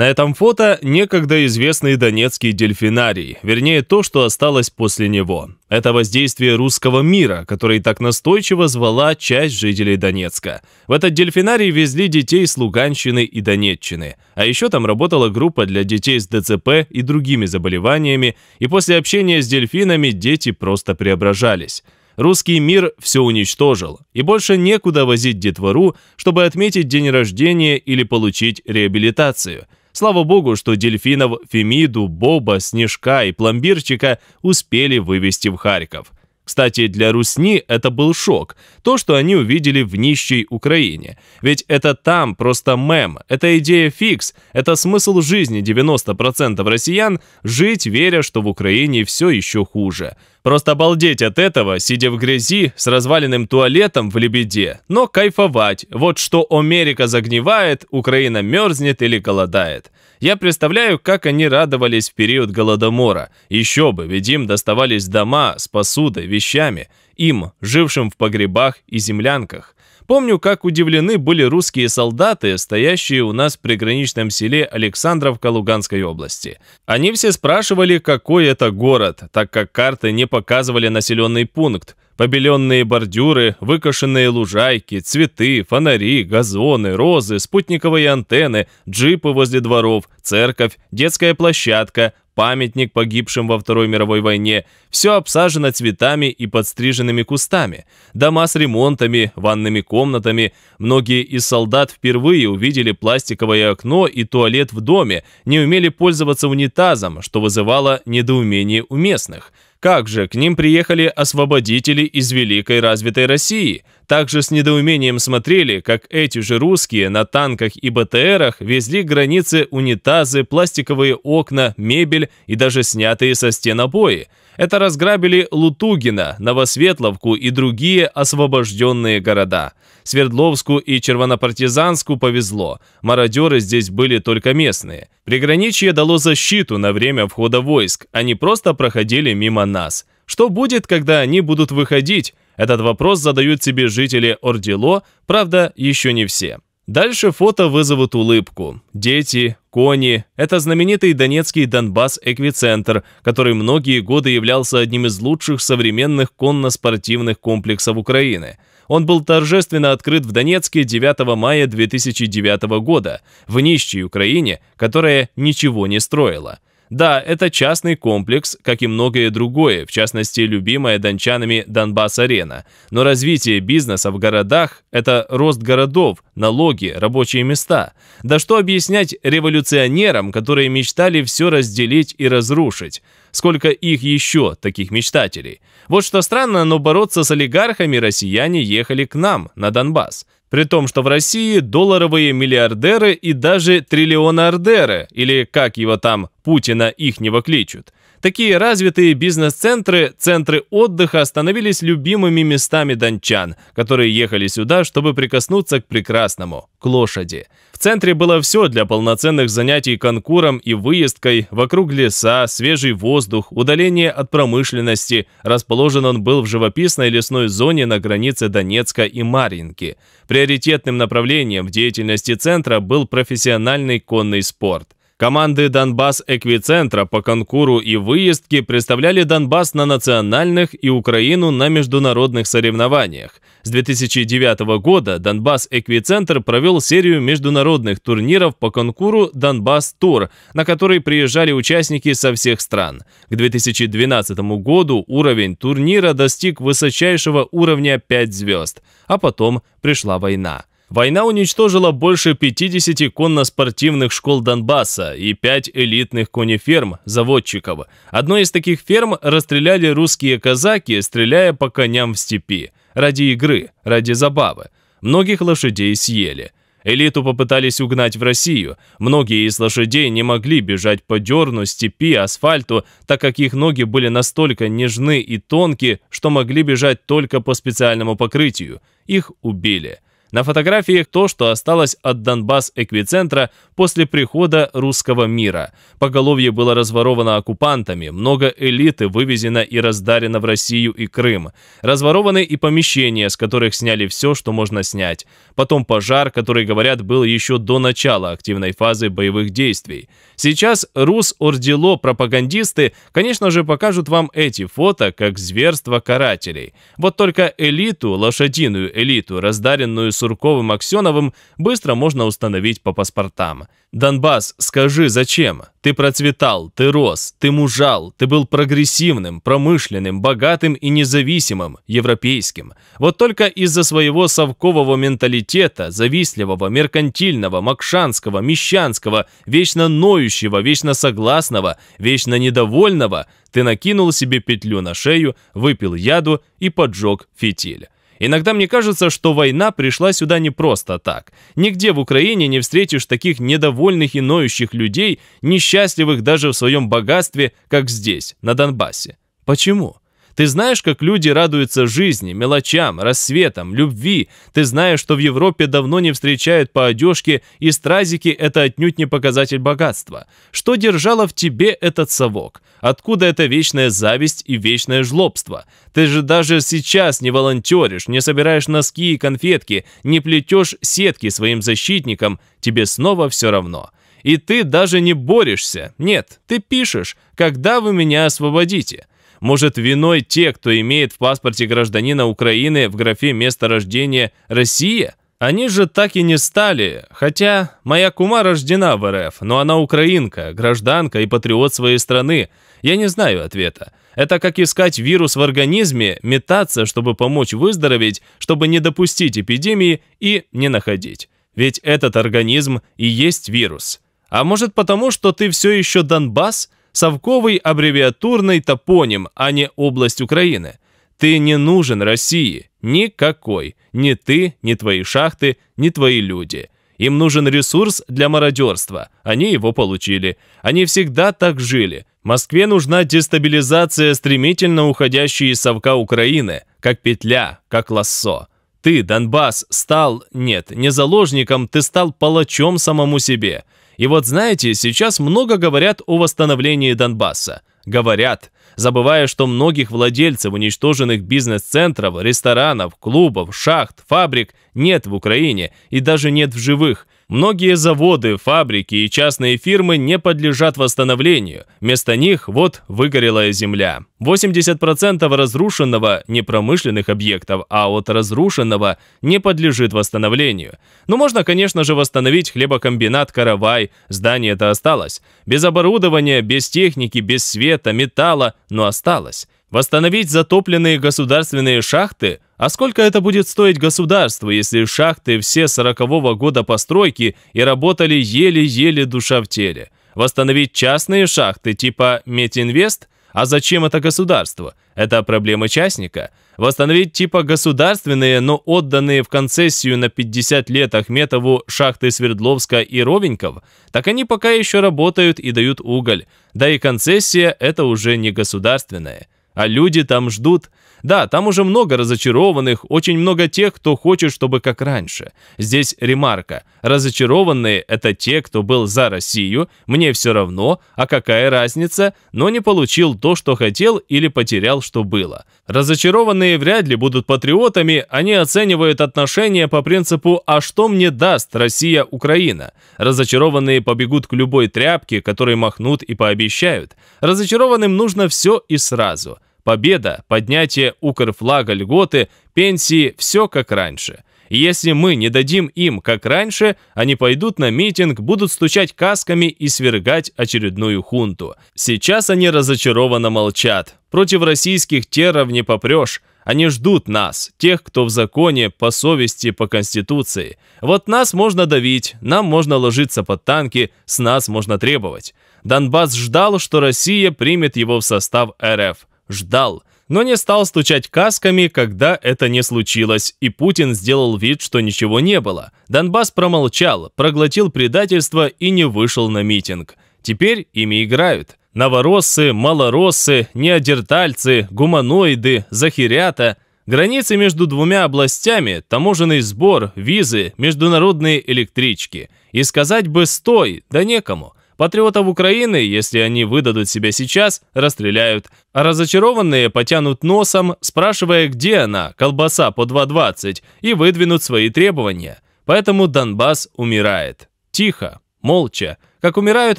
На этом фото некогда известный Донецкий дельфинарий, вернее то, что осталось после него. Это воздействие русского мира, который так настойчиво звала часть жителей Донецка. В этот дельфинарий везли детей с Луганщины и Донеччины. А еще там работала группа для детей с ДЦП и другими заболеваниями, и после общения с дельфинами дети просто преображались. Русский мир все уничтожил, и больше некуда возить детвору, чтобы отметить день рождения или получить реабилитацию – Слава богу, что дельфинов Фемиду, Боба, Снежка и Пломбирчика успели вывести в Харьков – кстати, для Русни это был шок, то, что они увидели в нищей Украине. Ведь это там просто мем, это идея фикс, это смысл жизни 90% россиян жить, веря, что в Украине все еще хуже. Просто обалдеть от этого, сидя в грязи, с разваленным туалетом в лебеде, но кайфовать, вот что Америка загнивает, Украина мерзнет или голодает. Я представляю, как они радовались в период Голодомора. Еще бы, ведь им доставались дома с посудой, вещами, им, жившим в погребах и землянках. Помню, как удивлены были русские солдаты, стоящие у нас в приграничном селе Александровка Луганской области. Они все спрашивали, какой это город, так как карты не показывали населенный пункт, Побеленные бордюры, выкошенные лужайки, цветы, фонари, газоны, розы, спутниковые антенны, джипы возле дворов, церковь, детская площадка, памятник погибшим во Второй мировой войне. Все обсажено цветами и подстриженными кустами. Дома с ремонтами, ванными комнатами. Многие из солдат впервые увидели пластиковое окно и туалет в доме, не умели пользоваться унитазом, что вызывало недоумение у местных – как же, к ним приехали освободители из великой развитой России. Также с недоумением смотрели, как эти же русские на танках и БТРах везли границы унитазы, пластиковые окна, мебель и даже снятые со стен обои – это разграбили Лутугина, Новосветловку и другие освобожденные города. Свердловску и Червонопартизанску повезло. Мародеры здесь были только местные. Приграничье дало защиту на время входа войск. Они просто проходили мимо нас. Что будет, когда они будут выходить? Этот вопрос задают себе жители Ордило, правда, еще не все. Дальше фото вызовут улыбку. Дети, кони – это знаменитый донецкий Донбасс-эквицентр, который многие годы являлся одним из лучших современных конно-спортивных комплексов Украины. Он был торжественно открыт в Донецке 9 мая 2009 года, в нищей Украине, которая ничего не строила – да, это частный комплекс, как и многое другое, в частности, любимая дончанами Донбасс-арена. Но развитие бизнеса в городах – это рост городов, налоги, рабочие места. Да что объяснять революционерам, которые мечтали все разделить и разрушить? Сколько их еще, таких мечтателей? Вот что странно, но бороться с олигархами россияне ехали к нам, на Донбасс – при том, что в России долларовые миллиардеры и даже триллионардеры, или как его там Путина ихнего кличут, Такие развитые бизнес-центры, центры отдыха становились любимыми местами дончан, которые ехали сюда, чтобы прикоснуться к прекрасному, к лошади. В центре было все для полноценных занятий конкуром и выездкой, вокруг леса, свежий воздух, удаление от промышленности. Расположен он был в живописной лесной зоне на границе Донецка и Марьинки. Приоритетным направлением в деятельности центра был профессиональный конный спорт. Команды Донбасс Эквицентра по конкуру и выездке представляли Донбасс на национальных и Украину на международных соревнованиях. С 2009 года Донбасс Эквицентр провел серию международных турниров по конкуру Донбасс Тур, на который приезжали участники со всех стран. К 2012 году уровень турнира достиг высочайшего уровня 5 звезд, а потом пришла война. Война уничтожила больше 50 конно-спортивных школ Донбасса и 5 элитных конеферм заводчиков. Одной из таких ферм расстреляли русские казаки, стреляя по коням в степи. Ради игры, ради забавы. Многих лошадей съели. Элиту попытались угнать в Россию. Многие из лошадей не могли бежать по дерну, степи, асфальту, так как их ноги были настолько нежны и тонкие, что могли бежать только по специальному покрытию. Их убили. На фотографиях то, что осталось от Донбасс-эквицентра после прихода русского мира. Поголовье было разворовано оккупантами, много элиты вывезено и раздарено в Россию и Крым. Разворованы и помещения, с которых сняли все, что можно снять. Потом пожар, который, говорят, был еще до начала активной фазы боевых действий. Сейчас Рус-Ордело пропагандисты, конечно же, покажут вам эти фото как зверство карателей. Вот только элиту, лошадиную элиту, раздаренную Сурковым, Аксеновым быстро можно установить по паспортам. «Донбасс, скажи, зачем? Ты процветал, ты рос, ты мужал, ты был прогрессивным, промышленным, богатым и независимым, европейским. Вот только из-за своего совкового менталитета, завистливого, меркантильного, макшанского, мещанского, вечно ноющего, вечно согласного, вечно недовольного, ты накинул себе петлю на шею, выпил яду и поджег фитиль. Иногда мне кажется, что война пришла сюда не просто так. Нигде в Украине не встретишь таких недовольных и ноющих людей, несчастливых даже в своем богатстве, как здесь, на Донбассе. Почему? Ты знаешь, как люди радуются жизни, мелочам, рассветам, любви. Ты знаешь, что в Европе давно не встречают по одежке, и стразики – это отнюдь не показатель богатства. Что держало в тебе этот совок? Откуда эта вечная зависть и вечное жлобство? Ты же даже сейчас не волонтеришь, не собираешь носки и конфетки, не плетешь сетки своим защитникам. Тебе снова все равно. И ты даже не борешься. Нет, ты пишешь «Когда вы меня освободите?» Может, виной те, кто имеет в паспорте гражданина Украины в графе место рождения «Россия»? Они же так и не стали, хотя моя кума рождена в РФ, но она украинка, гражданка и патриот своей страны. Я не знаю ответа. Это как искать вирус в организме, метаться, чтобы помочь выздороветь, чтобы не допустить эпидемии и не находить. Ведь этот организм и есть вирус. А может потому, что ты все еще Донбасс – совковый аббревиатурный топоним, а не область Украины. Ты не нужен России. Никакой. Ни ты, ни твои шахты, ни твои люди. Им нужен ресурс для мародерства. Они его получили. Они всегда так жили. Москве нужна дестабилизация стремительно уходящей из совка Украины, как петля, как лассо. Ты, Донбасс, стал, нет, не заложником, ты стал палачом самому себе – и вот знаете, сейчас много говорят о восстановлении Донбасса. Говорят, забывая, что многих владельцев уничтоженных бизнес-центров, ресторанов, клубов, шахт, фабрик нет в Украине и даже нет в живых – Многие заводы, фабрики и частные фирмы не подлежат восстановлению. Вместо них вот выгорелая земля. 80% разрушенного не промышленных объектов, а от разрушенного не подлежит восстановлению. Но ну, можно, конечно же, восстановить хлебокомбинат «Каравай», это осталось. Без оборудования, без техники, без света, металла, но осталось. Восстановить затопленные государственные шахты? А сколько это будет стоить государству, если шахты все сорокового года постройки и работали еле-еле душа в теле? Восстановить частные шахты типа Метинвест? А зачем это государство? Это проблема частника. Восстановить типа государственные, но отданные в концессию на 50 лет Ахметову шахты Свердловска и Ровеньков, так они пока еще работают и дают уголь. Да и концессия это уже не государственная. А люди там ждут. Да, там уже много разочарованных, очень много тех, кто хочет, чтобы как раньше. Здесь ремарка. Разочарованные – это те, кто был за Россию, мне все равно, а какая разница, но не получил то, что хотел или потерял, что было. Разочарованные вряд ли будут патриотами, они оценивают отношения по принципу «а что мне даст Россия-Украина?». Разочарованные побегут к любой тряпке, которой махнут и пообещают. Разочарованным нужно все и сразу – Победа, поднятие Укрфлага, льготы, пенсии – все как раньше. И если мы не дадим им как раньше, они пойдут на митинг, будут стучать касками и свергать очередную хунту. Сейчас они разочарованно молчат. Против российских терров не попрешь. Они ждут нас, тех, кто в законе, по совести, по конституции. Вот нас можно давить, нам можно ложиться под танки, с нас можно требовать. Донбасс ждал, что Россия примет его в состав РФ ждал, но не стал стучать касками, когда это не случилось, и Путин сделал вид, что ничего не было. Донбасс промолчал, проглотил предательство и не вышел на митинг. Теперь ими играют. Новороссы, малороссы, неодертальцы, гуманоиды, захирята – Границы между двумя областями, таможенный сбор, визы, международные электрички. И сказать бы «стой», да некому. Патриотов Украины, если они выдадут себя сейчас, расстреляют. А разочарованные потянут носом, спрашивая, где она, колбаса по 2.20, и выдвинут свои требования. Поэтому Донбасс умирает. Тихо, молча, как умирают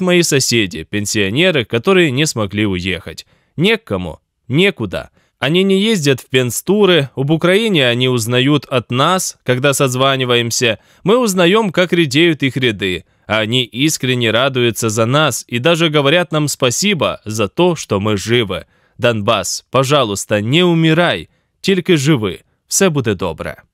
мои соседи, пенсионеры, которые не смогли уехать. Некому, некуда. Они не ездят в пенстуры, об Украине они узнают от нас, когда созваниваемся. Мы узнаем, как редеют их ряды. Они искренне радуются за нас и даже говорят нам спасибо за то, что мы живы. Донбасс, пожалуйста, не умирай, только живы, все будет добре.